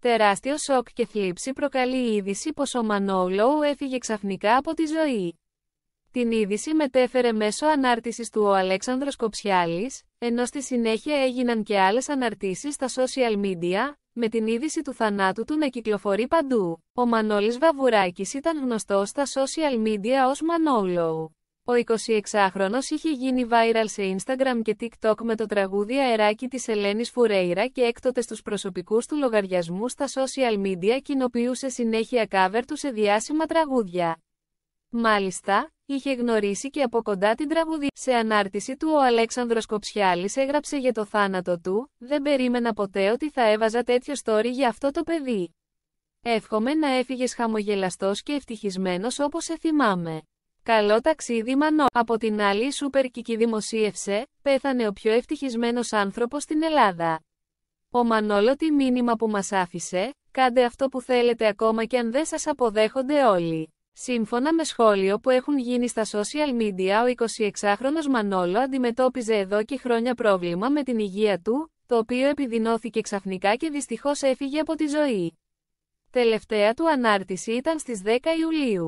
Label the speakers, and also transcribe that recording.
Speaker 1: Τεράστιο σοκ και θλίψη προκαλεί η είδηση πως ο Μανόλου έφυγε ξαφνικά από τη ζωή. Την είδηση μετέφερε μέσω ανάρτησης του ο Αλέξανδρος Κοψιάλης, ενώ στη συνέχεια έγιναν και άλλες αναρτήσεις στα social media, με την είδηση του θανάτου του να κυκλοφορεί παντού. Ο Μανόλης Βαβουράκης ήταν γνωστός στα social media ως Μανόλου. Ο 26χρονος είχε γίνει viral σε Instagram και TikTok με το τραγούδι αεράκι της Ελένης Φουρέιρα και έκτοτε στους προσωπικούς του λογαριασμού στα social media κοινοποιούσε συνέχεια cover του σε διάσημα τραγούδια. Μάλιστα, είχε γνωρίσει και από κοντά την τραγουδία. Σε ανάρτηση του ο Αλέξανδρος Κοψιάλης έγραψε για το θάνατο του «Δεν περίμενα ποτέ ότι θα έβαζα τέτοιο story για αυτό το παιδί. Εύχομαι να έφυγες χαμογελαστός και ευτυχισμένος όπως σε θυμάμαι». Καλό ταξίδι Μανώ. Από την άλλη η Σούπερ Κική δημοσίευσε, πέθανε ο πιο ευτυχισμένος άνθρωπος στην Ελλάδα. Ο Μανόλο τι μήνυμα που μας άφησε, κάντε αυτό που θέλετε ακόμα και αν δεν σας αποδέχονται όλοι. Σύμφωνα με σχόλιο που έχουν γίνει στα social media ο 26χρονος Μανόλο αντιμετώπιζε εδώ και χρόνια πρόβλημα με την υγεία του, το οποίο επιδεινώθηκε ξαφνικά και δυστυχώς έφυγε από τη ζωή. Τελευταία του ανάρτηση ήταν στις 10 Ιουλίου.